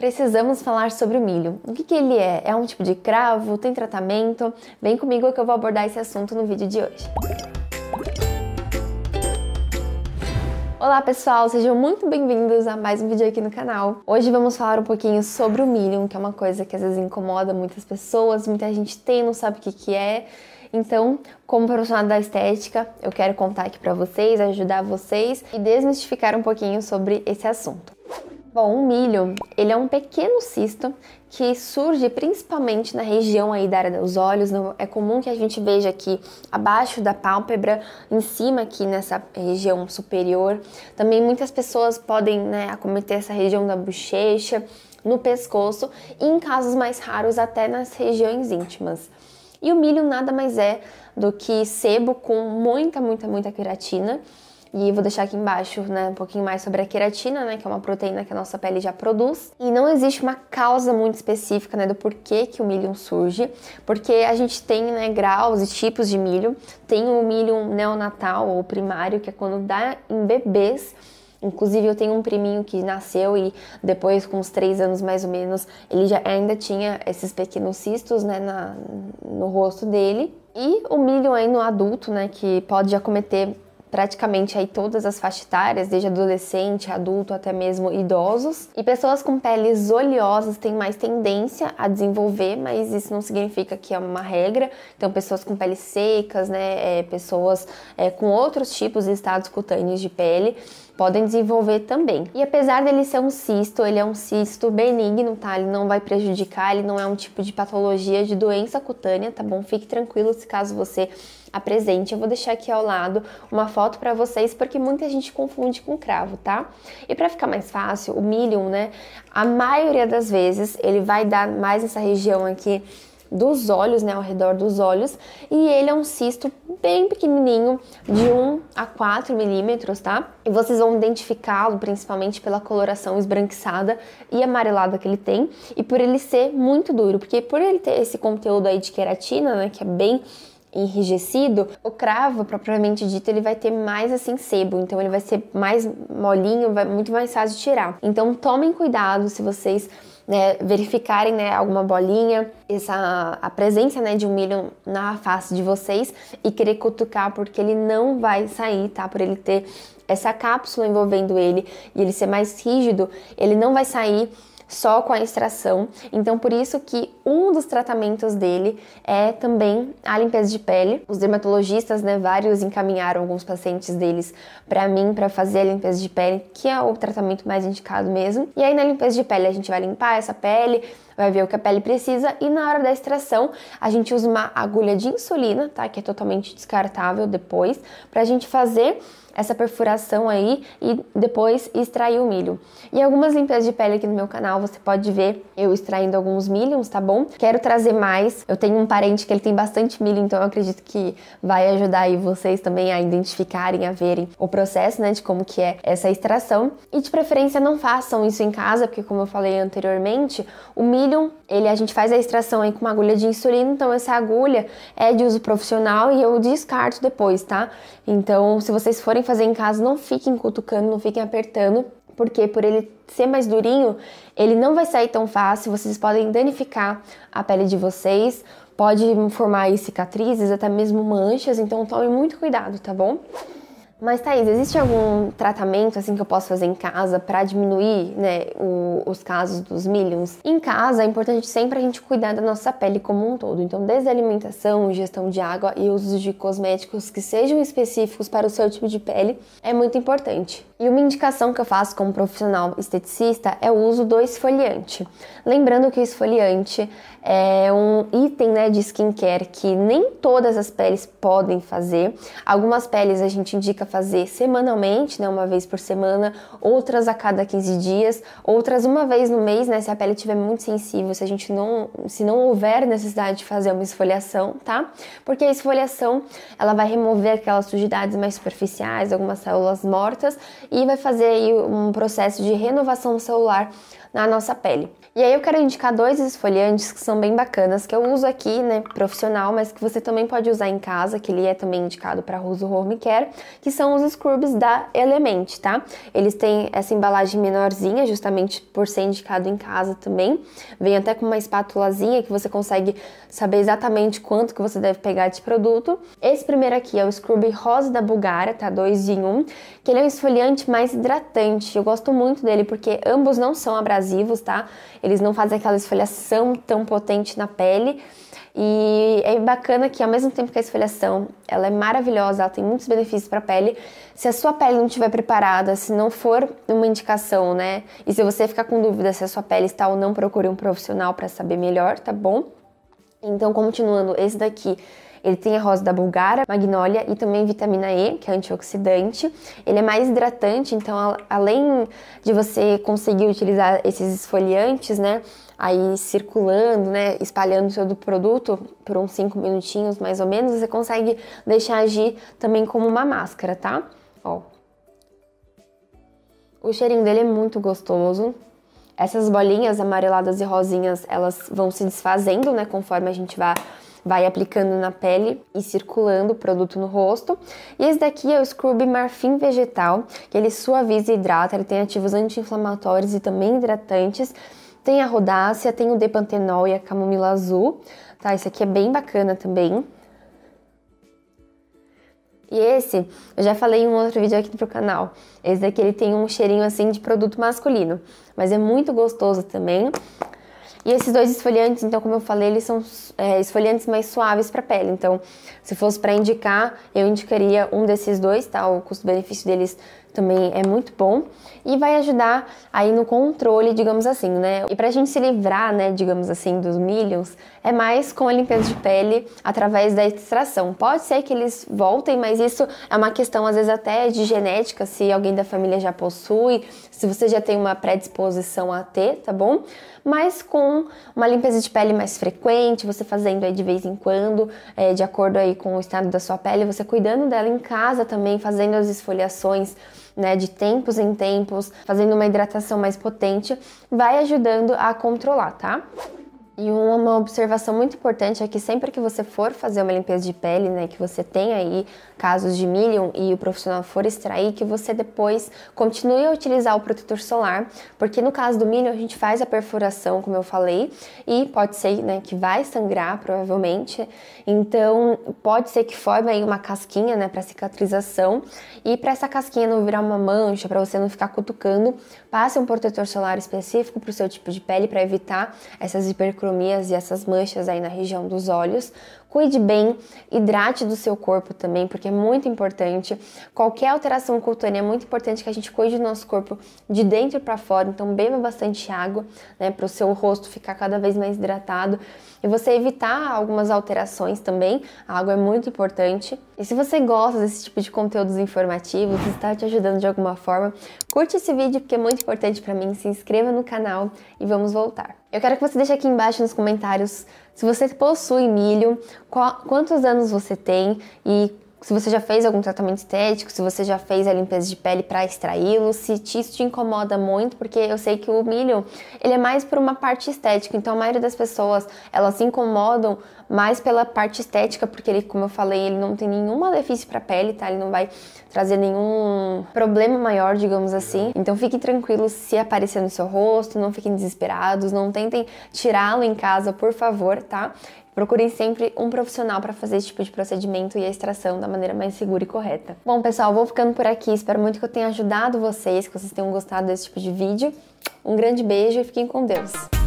Precisamos falar sobre o milho. O que, que, ele é? É um tipo de cravo? Tem tratamento? Vem comigo que eu vou abordar esse assunto no vídeo de hoje. Olá pessoal, sejam muito bem-vindos a mais um vídeo aqui no canal. Hoje vamos falar um pouquinho sobre o milho, que é uma coisa que às vezes incomoda muitas pessoas, muita gente tem, não sabe o que, que é. Então, como profissional da estética, eu quero contar aqui para vocês, ajudar vocês e desmistificar um pouquinho sobre esse assunto. Bom, o milho, ele é um pequeno cisto que surge principalmente na região aí da área dos olhos. É comum que a gente veja aqui abaixo da pálpebra, em cima aqui nessa região superior. Também muitas pessoas podem né, acometer essa região da bochecha, no pescoço e em casos mais raros até nas regiões íntimas. E o milho nada mais é do que sebo com muita, muita, muita queratina e vou deixar aqui embaixo, né, um pouquinho mais sobre a queratina, né, que é uma proteína que a nossa pele já produz. E não existe uma causa muito específica, né, do porquê que o milho surge, porque a gente tem, né, graus e tipos de milho. Tem o milho neonatal ou primário, que é quando dá em bebês. Inclusive, eu tenho um priminho que nasceu e depois, com uns três anos mais ou menos, ele já ainda tinha esses pequenos cistos né, na, no rosto dele. E o milho aí no adulto, né, que pode já cometer praticamente aí todas as faixas etárias, desde adolescente, adulto até mesmo idosos. E pessoas com peles oleosas têm mais tendência a desenvolver, mas isso não significa que é uma regra. Então, pessoas com peles secas, né, é, pessoas é, com outros tipos de estados cutâneos de pele podem desenvolver também. E apesar dele ser um cisto, ele é um cisto benigno, tá? Ele não vai prejudicar, ele não é um tipo de patologia de doença cutânea, tá bom? Fique tranquilo se caso você apresente. Eu vou deixar aqui ao lado uma foto para vocês, porque muita gente confunde com cravo, tá? E para ficar mais fácil, o milho, né? A maioria das vezes ele vai dar mais nessa região aqui dos olhos, né, ao redor dos olhos, e ele é um cisto bem pequenininho, de 1 a 4 milímetros, tá? E vocês vão identificá-lo principalmente pela coloração esbranquiçada e amarelada que ele tem, e por ele ser muito duro, porque por ele ter esse conteúdo aí de queratina, né, que é bem enrijecido, o cravo propriamente dito ele vai ter mais assim sebo, então ele vai ser mais molinho, vai muito mais fácil de tirar. Então tomem cuidado se vocês né, verificarem né, alguma bolinha, essa, a presença né, de um milho na face de vocês e querer cutucar porque ele não vai sair, tá? Por ele ter essa cápsula envolvendo ele e ele ser mais rígido, ele não vai sair só com a extração. Então, por isso que um dos tratamentos dele é também a limpeza de pele. Os dermatologistas, né, vários encaminharam alguns pacientes deles para mim para fazer a limpeza de pele, que é o tratamento mais indicado mesmo. E aí na limpeza de pele a gente vai limpar essa pele, vai ver o que a pele precisa e na hora da extração a gente usa uma agulha de insulina, tá, que é totalmente descartável depois, para a gente fazer essa perfuração aí e depois extrair o milho. E algumas limpezas de pele aqui no meu canal, você pode ver eu extraindo alguns milhos, tá bom? Quero trazer mais, eu tenho um parente que ele tem bastante milho, então eu acredito que vai ajudar aí vocês também a identificarem, a verem o processo, né, de como que é essa extração. E de preferência não façam isso em casa, porque como eu falei anteriormente, o milho, ele a gente faz a extração aí com uma agulha de insulina, então essa agulha é de uso profissional e eu descarto depois, tá? Então, se vocês forem fazer em casa, não fiquem cutucando, não fiquem apertando, porque por ele ser mais durinho, ele não vai sair tão fácil, vocês podem danificar a pele de vocês, pode formar aí cicatrizes, até mesmo manchas, então tome muito cuidado, tá bom? Mas, Thaís, existe algum tratamento assim que eu posso fazer em casa para diminuir né, o, os casos dos millions? Em casa, é importante sempre a gente cuidar da nossa pele como um todo. Então, desde alimentação, ingestão de água e uso de cosméticos que sejam específicos para o seu tipo de pele é muito importante. E uma indicação que eu faço como profissional esteticista é o uso do esfoliante. Lembrando que o esfoliante é um item né, de skincare que nem todas as peles podem fazer. Algumas peles a gente indica fazer semanalmente, né, uma vez por semana, outras a cada 15 dias, outras uma vez no mês, né, se a pele estiver muito sensível, se a gente não, se não houver necessidade de fazer uma esfoliação, tá? Porque a esfoliação ela vai remover aquelas sujidades mais superficiais, algumas células mortas e vai fazer aí um processo de renovação celular na nossa pele. E aí eu quero indicar dois esfoliantes que são bem bacanas, que eu uso aqui, né, profissional, mas que você também pode usar em casa, que ele é também indicado para uso home care, que são os scrubs da Element, tá? Eles têm essa embalagem menorzinha, justamente por ser indicado em casa também. Vem até com uma espátulazinha que você consegue saber exatamente quanto que você deve pegar de produto. Esse primeiro aqui é o scrub rosa da Bulgária, tá? 2 em 1, um, que ele é um esfoliante mais hidratante. Eu gosto muito dele porque ambos não são abrasivos abrasivos, tá? Eles não fazem aquela esfoliação tão potente na pele. E é bacana que ao mesmo tempo que a esfoliação, ela é maravilhosa, ela tem muitos benefícios para a pele. Se a sua pele não estiver preparada, se não for uma indicação, né? E se você ficar com dúvida se a sua pele está ou não, procure um profissional para saber melhor, tá bom? Então, continuando, esse daqui ele tem a rosa da Bulgária, magnólia e também vitamina E, que é antioxidante. Ele é mais hidratante, então além de você conseguir utilizar esses esfoliantes, né? Aí circulando, né? Espalhando todo o produto por uns 5 minutinhos mais ou menos, você consegue deixar agir também como uma máscara, tá? Ó. O cheirinho dele é muito gostoso, essas bolinhas amareladas e rosinhas, elas vão se desfazendo, né, conforme a gente vai vai aplicando na pele e circulando o produto no rosto. E esse daqui é o Scrub Marfim Vegetal, que ele suaviza e hidrata, ele tem ativos anti-inflamatórios e também hidratantes. Tem a rodácea, tem o depantenol e a camomila azul, tá? Esse aqui é bem bacana também. E esse, eu já falei em um outro vídeo aqui pro canal. Esse daqui ele tem um cheirinho assim de produto masculino, mas é muito gostoso também. E esses dois esfoliantes, então, como eu falei, eles são é, esfoliantes mais suaves para a pele. Então, se fosse para indicar, eu indicaria um desses dois, tá? O custo-benefício deles também é muito bom e vai ajudar aí no controle, digamos assim, né? E pra gente se livrar, né, digamos assim, dos millions, é mais com a limpeza de pele através da extração. Pode ser que eles voltem, mas isso é uma questão às vezes até de genética, se alguém da família já possui, se você já tem uma predisposição a ter, tá bom? Mas com uma limpeza de pele mais frequente, você fazendo aí de vez em quando, é, de acordo aí com o estado da sua pele, você cuidando dela em casa também, fazendo as esfoliações né, de tempos em tempos, fazendo uma hidratação mais potente, vai ajudando a controlar, tá? E uma observação muito importante é que sempre que você for fazer uma limpeza de pele, né, que você tem aí casos de milion e o profissional for extrair, que você depois continue a utilizar o protetor solar, porque no caso do milion a gente faz a perfuração, como eu falei, e pode ser, né, que vai sangrar provavelmente. Então, pode ser que forme aí uma casquinha, né, para cicatrização, e para essa casquinha não virar uma mancha, para você não ficar cutucando, passe um protetor solar específico para o seu tipo de pele para evitar essas hipercromias e essas manchas aí na região dos olhos, Cuide bem, hidrate do seu corpo também, porque é muito importante. Qualquer alteração cutânea é muito importante que a gente cuide do nosso corpo de dentro para fora, então beba bastante água, né, para o seu rosto ficar cada vez mais hidratado e você evitar algumas alterações também. A água é muito importante. E se você gosta desse tipo de conteúdos informativos, está te ajudando de alguma forma, curte esse vídeo porque é muito importante para mim. Se inscreva no canal e vamos voltar. Eu quero que você deixe aqui embaixo nos comentários se você possui milho, qual, quantos anos você tem e se você já fez algum tratamento estético, se você já fez a limpeza de pele para extraí-lo, se isso te incomoda muito, porque eu sei que o milho, ele é mais por uma parte estética, então a maioria das pessoas, elas se incomodam mais pela parte estética, porque ele, como eu falei, ele não tem nenhum malefício para a pele, tá? Ele não vai trazer nenhum problema maior, digamos assim. Então fiquem tranquilos se aparecer no seu rosto, não fiquem desesperados, não tentem tirá-lo em casa, por favor, tá? Procurem sempre um profissional para fazer esse tipo de procedimento e a extração da maneira mais segura e correta. Bom, pessoal, vou ficando por aqui. Espero muito que eu tenha ajudado vocês, que vocês tenham gostado desse tipo de vídeo. Um grande beijo e fiquem com Deus.